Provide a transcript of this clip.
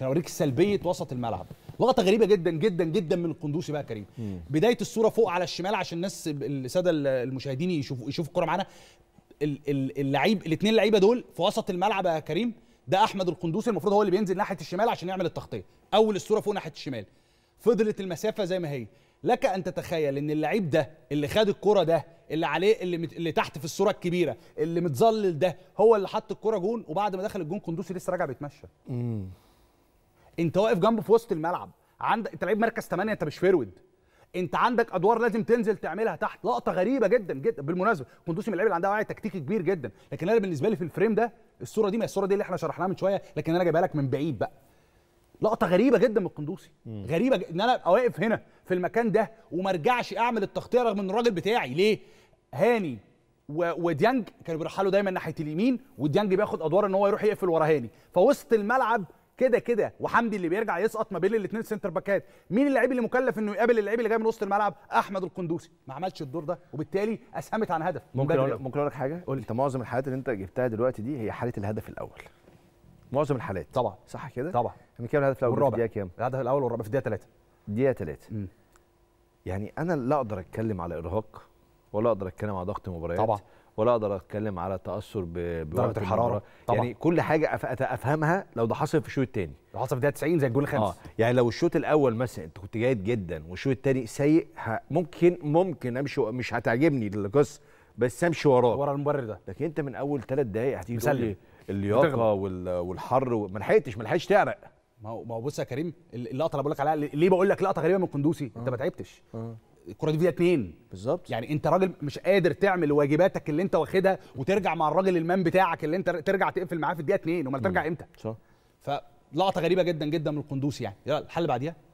عشان اوريك سلبيه وسط الملعب لقطه غريبه جدا جدا جدا من القندوسي بقى كريم مم. بدايه الصوره فوق على الشمال عشان الناس الساده المشاهدين يشوفوا يشوفوا الكوره معانا اللعيب الاثنين اللعيبه دول في وسط الملعب يا كريم ده احمد القندوسي المفروض هو اللي بينزل ناحيه الشمال عشان يعمل التغطيه اول الصوره فوق ناحيه الشمال فضلت المسافه زي ما هي لك ان تتخيل ان اللعيب ده اللي خد الكره ده اللي عليه اللي, مت... اللي تحت في الصوره الكبيره اللي متظلل ده هو اللي حط الكره جون وبعد ما دخل الجون قندوسي لسه راجع بيتمشى انت واقف جنبه في وسط الملعب عندك انت لعيب مركز 8 انت مش فيرود انت عندك ادوار لازم تنزل تعملها تحت لقطه غريبه جدا جدا بالمناسبه كندوسي من اللعيبه اللي عندها وعي تكتيكي كبير جدا لكن انا بالنسبه لي في الفريم ده الصوره دي ما الصوره دي اللي احنا شرحناها من شويه لكن انا جايبها لك من بعيد بقى لقطه غريبه جدا من القندوسي غريبه ج... ان انا ابقى واقف هنا في المكان ده وما ارجعش اعمل التغطيه رغم ان الراجل بتاعي ليه هاني و... وديانج كانوا بيرحلوا دايما ناحيه اليمين وديانج بياخد ادوار ان هو يروح يقفل ورا هاني فوسط الملعب كده كده وحمدي اللي بيرجع يسقط ما بين الاثنين سنتر باكات مين اللاعب اللي مكلف انه يقابل اللاعب اللي جاي من وسط الملعب احمد القندوسي ما عملش الدور ده وبالتالي اسهمت عن هدف ممكن ممكن اقول لك حاجه قول انت معظم الحالات اللي انت جبتها دلوقتي دي هي حاله الهدف الاول معظم الحالات طبعا صح كده طبعا من كام الهدف الاول والرابع كام الهدف الاول والرابع في الدقيقه 3 دقيقه 3 يعني انا لا اقدر اتكلم على ارهاق ولا اقدر اتكلم على ضغط مباريات طبعا ولا اقدر اتكلم على تاثر بدرجه الحراره طبعا. يعني كل حاجه افهمها لو ده حصل في الشوط الثاني لو حصل في الدقيقه 90 زي الجول الخامس اه يعني لو الشوط الاول مثلا انت كنت جيد جدا والشوط الثاني سيء ممكن ممكن امشي مش هتعجبني القصه بس امشي وراك ورا المبرر ده لكن انت من اول ثلاث دقائق هتيجي تقول لي اللياقه والحر ما لحقتش ما لحقتش تعرق ما هو بص يا كريم اللقطه اللي بقول لك عليها ليه بقول لك لقطه غريبه من قندوسي آه. انت ما تعبتش آه. الكره دي في اتنين بالظبط يعني انت راجل مش قادر تعمل واجباتك اللي انت واخدها وترجع مع الراجل المان بتاعك اللي انت ترجع تقفل معاه في الدقيقه اتنين امال ترجع امتى؟ صح فلقطه غريبه جدا جدا من القندوسي يعني يلا الحل بعديها